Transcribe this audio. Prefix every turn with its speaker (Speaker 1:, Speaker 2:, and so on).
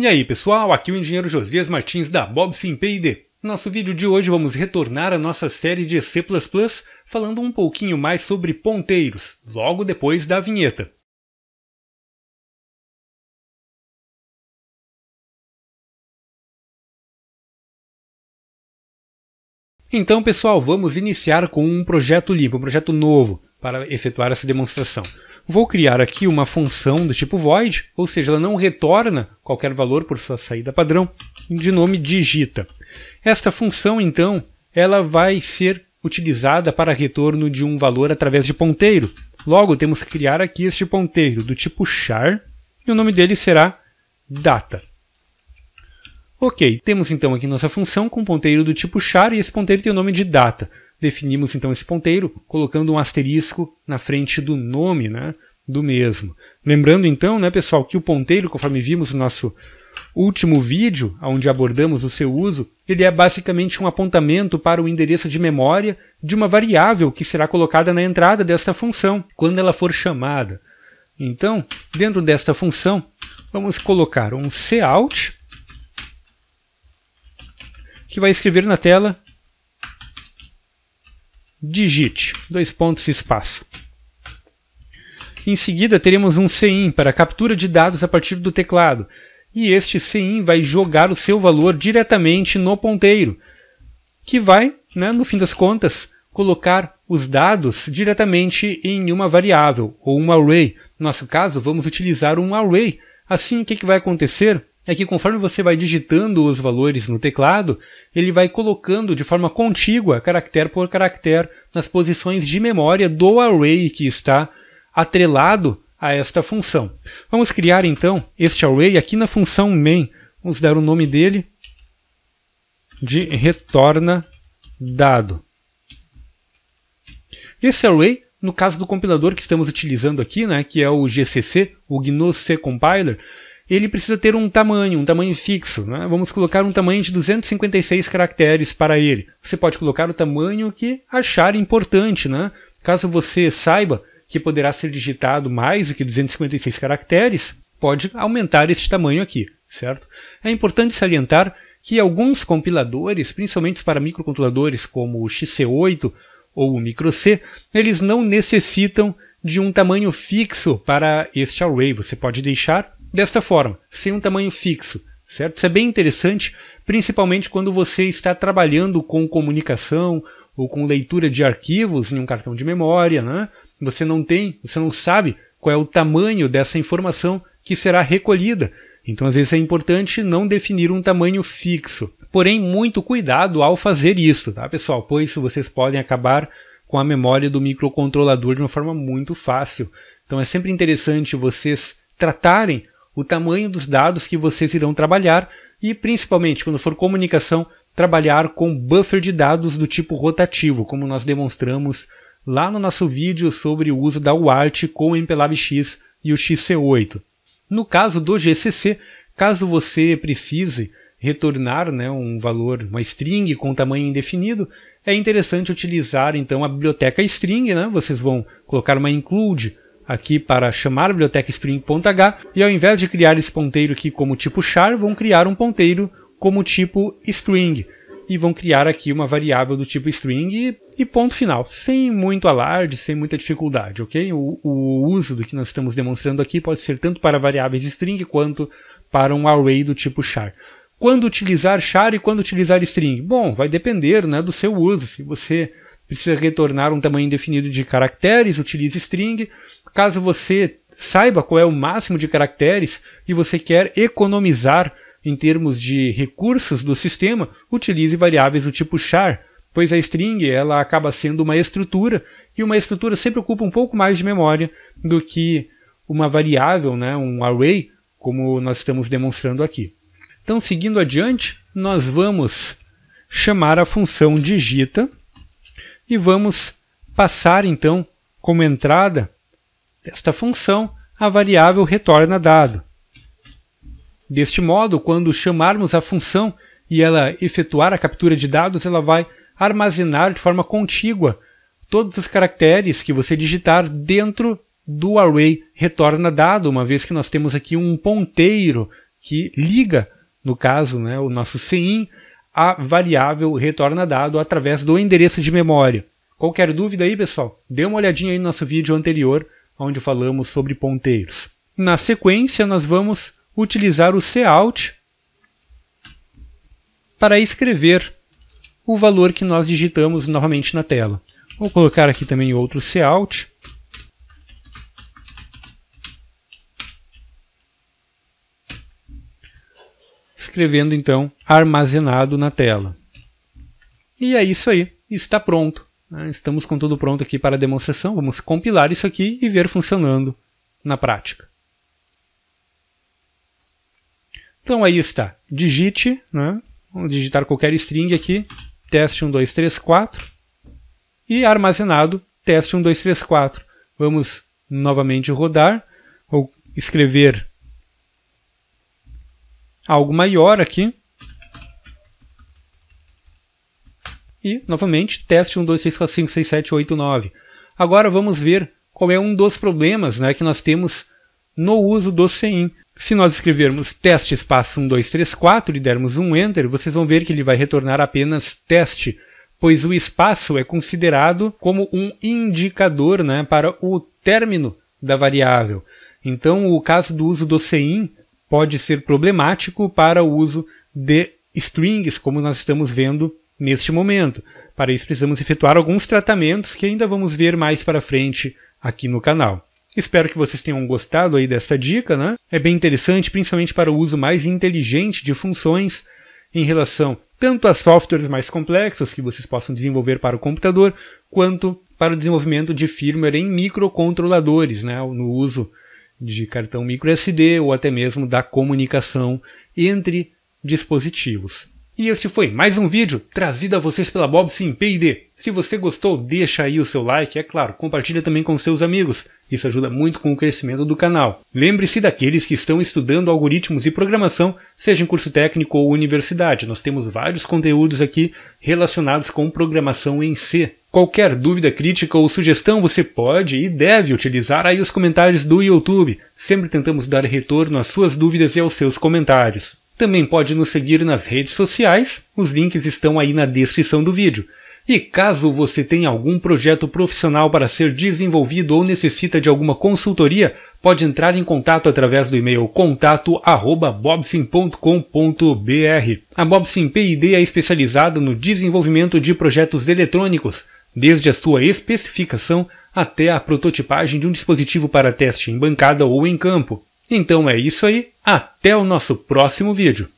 Speaker 1: E aí pessoal, aqui o engenheiro Josias Martins da Bob No Nosso vídeo de hoje vamos retornar à nossa série de C++ falando um pouquinho mais sobre ponteiros, logo depois da vinheta. Então pessoal, vamos iniciar com um projeto limpo, um projeto novo para efetuar essa demonstração. Vou criar aqui uma função do tipo void, ou seja, ela não retorna qualquer valor por sua saída padrão, de nome digita. Esta função, então, ela vai ser utilizada para retorno de um valor através de ponteiro. Logo, temos que criar aqui este ponteiro do tipo char, e o nome dele será data. Ok, temos então aqui nossa função com ponteiro do tipo char, e esse ponteiro tem o nome de data. Definimos então esse ponteiro colocando um asterisco na frente do nome né, do mesmo. Lembrando então, né, pessoal, que o ponteiro, conforme vimos no nosso último vídeo, onde abordamos o seu uso, ele é basicamente um apontamento para o endereço de memória de uma variável que será colocada na entrada desta função, quando ela for chamada. Então, dentro desta função, vamos colocar um cout, que vai escrever na tela digite, dois pontos espaço. Em seguida, teremos um CIN para captura de dados a partir do teclado, e este CIN vai jogar o seu valor diretamente no ponteiro, que vai, né, no fim das contas, colocar os dados diretamente em uma variável ou um array. No nosso caso, vamos utilizar um array. Assim, o que, que vai acontecer? é que conforme você vai digitando os valores no teclado, ele vai colocando de forma contígua, caractere por caractere, nas posições de memória do array que está atrelado a esta função. Vamos criar então este array aqui na função main. Vamos dar o nome dele de retorna dado. Esse array, no caso do compilador que estamos utilizando aqui, né, que é o GCC, o GNU C Compiler, ele precisa ter um tamanho, um tamanho fixo. Né? Vamos colocar um tamanho de 256 caracteres para ele. Você pode colocar o tamanho que achar importante, né? Caso você saiba que poderá ser digitado mais do que 256 caracteres, pode aumentar este tamanho aqui, certo? É importante salientar que alguns compiladores, principalmente para microcontroladores como o XC8 ou o MicroC, eles não necessitam de um tamanho fixo para este array. Você pode deixar desta forma, sem um tamanho fixo, certo? Isso é bem interessante, principalmente quando você está trabalhando com comunicação ou com leitura de arquivos em um cartão de memória, né? Você não tem, você não sabe qual é o tamanho dessa informação que será recolhida. Então, às vezes é importante não definir um tamanho fixo. Porém, muito cuidado ao fazer isso, tá, pessoal? Pois vocês podem acabar com a memória do microcontrolador de uma forma muito fácil. Então, é sempre interessante vocês tratarem o tamanho dos dados que vocês irão trabalhar e, principalmente, quando for comunicação, trabalhar com buffer de dados do tipo rotativo, como nós demonstramos lá no nosso vídeo sobre o uso da UART com o MPLAB-X e o XC8. No caso do GCC, caso você precise retornar né, um valor, uma string com tamanho indefinido, é interessante utilizar então a biblioteca string, né? vocês vão colocar uma include, aqui para chamar a biblioteca string.h e ao invés de criar esse ponteiro aqui como tipo char, vão criar um ponteiro como tipo string e vão criar aqui uma variável do tipo string e, e ponto final, sem muito alarde, sem muita dificuldade, ok? O, o, uso do que nós estamos demonstrando aqui pode ser tanto para variáveis string quanto para um array do tipo char. Quando utilizar char e quando utilizar string? Bom, vai depender né, do seu uso. Se você precisa retornar um tamanho indefinido de caracteres, utilize string. Caso você saiba qual é o máximo de caracteres e você quer economizar em termos de recursos do sistema, utilize variáveis do tipo char, pois a string ela acaba sendo uma estrutura e uma estrutura sempre ocupa um pouco mais de memória do que uma variável, né, um array, como nós estamos demonstrando aqui. Então, seguindo adiante, nós vamos chamar a função digita e vamos passar então como entrada desta função, a variável retorna dado. Deste modo, quando chamarmos a função e ela efetuar a captura de dados, ela vai armazenar de forma contígua todos os caracteres que você digitar dentro do array retorna dado, uma vez que nós temos aqui um ponteiro que liga, no caso, né, o nosso CIN, a variável retorna dado através do endereço de memória. Qualquer dúvida aí, pessoal? Dê uma olhadinha aí no nosso vídeo anterior onde falamos sobre ponteiros. Na sequência, nós vamos utilizar o cout para escrever o valor que nós digitamos novamente na tela. Vou colocar aqui também outro cout. Escrevendo então armazenado na tela. E é isso aí, está pronto. Ah, estamos com tudo pronto aqui para a demonstração. Vamos compilar isso aqui e ver funcionando na prática. Então aí está. Digite, né? vamos digitar qualquer string aqui, teste 1, 2, 3, 4. E armazenado, teste 1, 2, 3, 4. Vamos novamente rodar ou escrever algo maior aqui. E, novamente, teste 1, 2, 3, 4, 5, 6, 7, 8, 9. Agora vamos ver qual é um dos problemas né, que nós temos no uso do CIN. Se nós escrevermos teste espaço 1, 2, 3, 4 e dermos um Enter, vocês vão ver que ele vai retornar apenas teste, pois o espaço é considerado como um indicador né, para o término da variável. Então, o caso do uso do CIN pode ser problemático para o uso de strings, como nós estamos vendo neste momento. Para isso, precisamos efetuar alguns tratamentos que ainda vamos ver mais para frente aqui no canal. Espero que vocês tenham gostado aí desta dica, né? É bem interessante, principalmente para o uso mais inteligente de funções em relação tanto a softwares mais complexos que vocês possam desenvolver para o computador, quanto para o desenvolvimento de firmware em microcontroladores, né? no uso de cartão microSD ou até mesmo da comunicação entre dispositivos. E este foi mais um vídeo trazido a vocês pela Bob Sim P&D. Se você gostou, deixa aí o seu like, é claro, compartilha também com seus amigos. Isso ajuda muito com o crescimento do canal. Lembre-se daqueles que estão estudando algoritmos e programação, seja em curso técnico ou universidade. Nós temos vários conteúdos aqui relacionados com programação em C. Qualquer dúvida, crítica ou sugestão, você pode e deve utilizar aí os comentários do YouTube. Sempre tentamos dar retorno às suas dúvidas e aos seus comentários. Também pode nos seguir nas redes sociais, os links estão aí na descrição do vídeo. E caso você tenha algum projeto profissional para ser desenvolvido ou necessita de alguma consultoria, pode entrar em contato através do e-mail contato@bobsim.com.br. A Bobsim P&D é especializada no desenvolvimento de projetos eletrônicos, desde a sua especificação até a prototipagem de um dispositivo para teste em bancada ou em campo. Então é isso aí, até o nosso próximo vídeo.